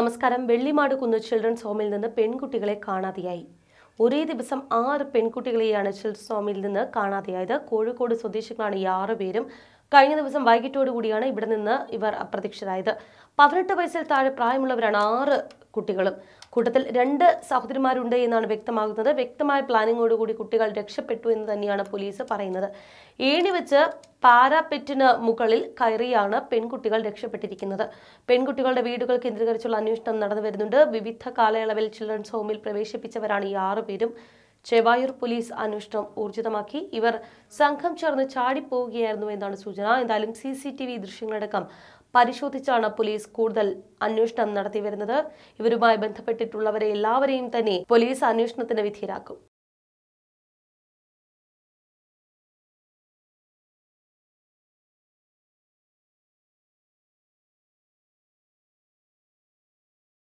നമസ്കാരം വെള്ളിമാട് കുന്ന് ചിൽഡ്രൻസ് ഹോമിൽ നിന്ന് പെൺകുട്ടികളെ കാണാതെയായി ഒരേ ദിവസം ആറ് പെൺകുട്ടികളെയാണ് ചിൽഡ്രൻസ് ഹോമിൽ നിന്ന് കാണാതെയായത് കോഴിക്കോട് സ്വദേശികളാണ് ഈ ആറുപേരും കഴിഞ്ഞ ദിവസം വൈകിട്ടോടുകൂടിയാണ് ഇവിടെ നിന്ന് ഇവർ അപ്രത്യക്ഷരായത് പതിനെട്ട് വയസ്സിൽ താഴെ പ്രായമുള്ളവരാണ് ആറ് കുട്ടികളും കൂട്ടത്തിൽ രണ്ട് സഹോദരിമാരുണ്ട് എന്നാണ് വ്യക്തമാകുന്നത് വ്യക്തമായ പ്ലാനിങ്ങോടുകൂടി കുട്ടികൾ രക്ഷപ്പെട്ടു എന്ന് തന്നെയാണ് പോലീസ് പറയുന്നത് ഏണി വെച്ച് പാരാപെറ്റിന് മുകളിൽ കയറിയാണ് പെൺകുട്ടികൾ രക്ഷപ്പെട്ടിരിക്കുന്നത് പെൺകുട്ടികളുടെ വീടുകൾ കേന്ദ്രീകരിച്ചുള്ള അന്വേഷണം നടന്നു വരുന്നുണ്ട് വിവിധ കാലയളവിൽ ചിൽഡ്രൻസ് ഹോമിൽ പ്രവേശിപ്പിച്ചവരാണ് ഈ ആറുപേരും ചെവായൂർ പോലീസ് അന്വേഷണം ഊർജിതമാക്കി ഇവർ സംഘം ചേർന്ന് ചാടിപ്പോവുകയായിരുന്നു എന്നാണ് സൂചന എന്തായാലും സി സി ടി വി ദൃശ്യങ്ങളടക്കം പരിശോധിച്ചാണ് പോലീസ് കൂടുതൽ അന്വേഷണം നടത്തിവരുന്നത് ഇവരുമായി ബന്ധപ്പെട്ടിട്ടുള്ളവരെ എല്ലാവരെയും തന്നെ പോലീസ് അന്വേഷണത്തിന് വിധേയരാക്കും